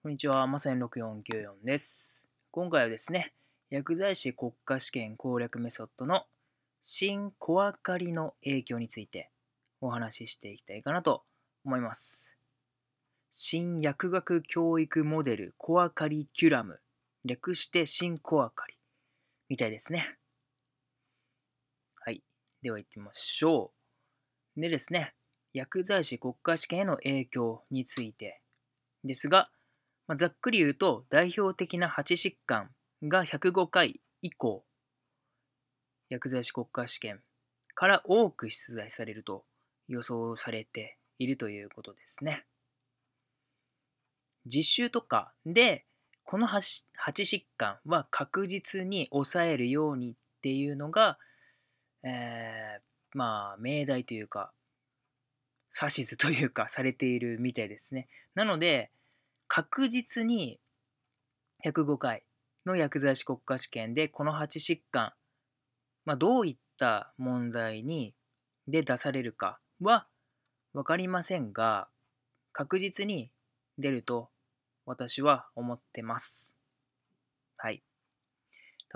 こんにちは、まさに6494です。今回はですね、薬剤師国家試験攻略メソッドの新小明かりの影響についてお話ししていきたいかなと思います。新薬学教育モデルコアカリキュラム、略して新コアカリみたいですね。はい、では行ってみましょう。でですね、薬剤師国家試験への影響についてですが、まあ、ざっくり言うと代表的な8疾患が105回以降薬剤師国家試験から多く出題されると予想されているということですね。実習とかでこの 8, 8疾患は確実に抑えるようにっていうのが、えー、まあ命題というか指図というかされているみたいですね。なので確実に105回の薬剤師国家試験でこの8疾患、まあ、どういった問題にで出されるかは分かりませんが確実に出ると私は思ってます。はい。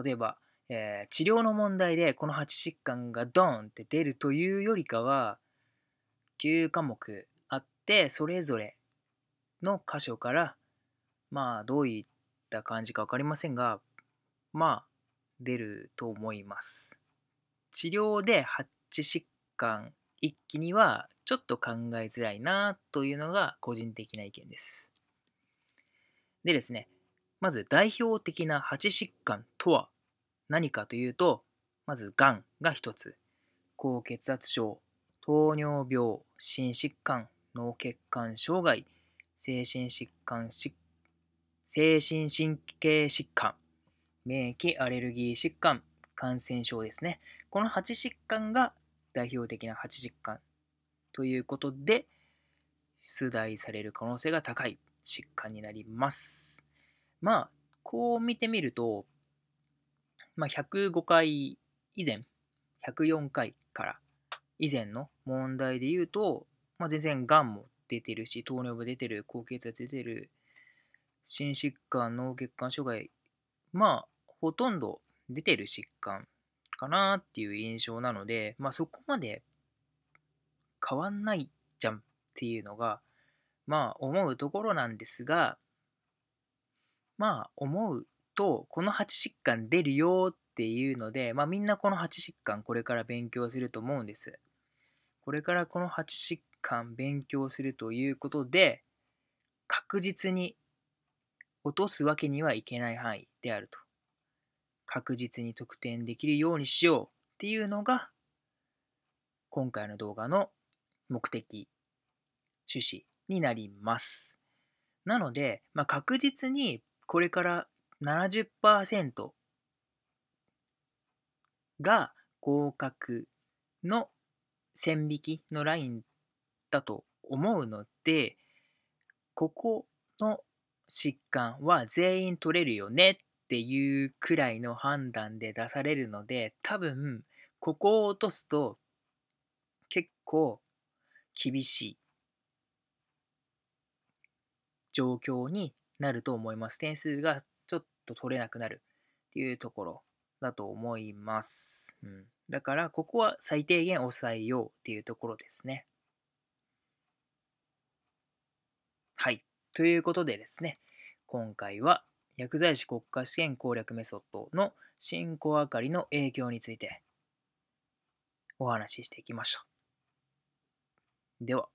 例えば、えー、治療の問題でこの8疾患がドーンって出るというよりかは9科目あってそれぞれの箇所から、まあ、どういった感じか分かりませんが、まあ、出ると思います。治療で発治疾患一気にはちょっと考えづらいなというのが個人的な意見です。でですね、まず代表的な8疾患とは何かというと、まずがんが1つ、高血圧症、糖尿病、心疾患、脳血管障害、精神疾患精神神経疾患、免疫アレルギー疾患、感染症ですね。この8疾患が代表的な8疾患ということで、出題される可能性が高い疾患になります。まあ、こう見てみると、まあ、105回以前、104回から以前の問題で言うと、まあ、全然がんも出てるし、糖尿病出てる、高血圧出てる、心疾患、脳血管障害、まあ、ほとんど出てる疾患かなっていう印象なので、まあ、そこまで変わんないじゃんっていうのが、まあ、思うところなんですが、まあ、思うと、この8疾患出るよっていうので、まあ、みんなこの8疾患これから勉強すると思うんです。これからこの8疾間勉強するということで、確実に落とすわけにはいけない範囲であると。確実に得点できるようにしようっていうのが、今回の動画の目的、趣旨になります。なので、まあ、確実にこれから70%が合格の線引きのラインとだと思うのでここの疾患は全員取れるよねっていうくらいの判断で出されるので多分ここを落とすと結構厳しい状況になると思います。点数がちょっと取れなくなるっていうところだと思います。うん、だから、ここは最低限抑えようっていうところですね。ということでですね、今回は薬剤師国家試験攻略メソッドの進行あかりの影響についてお話ししていきましょう。では。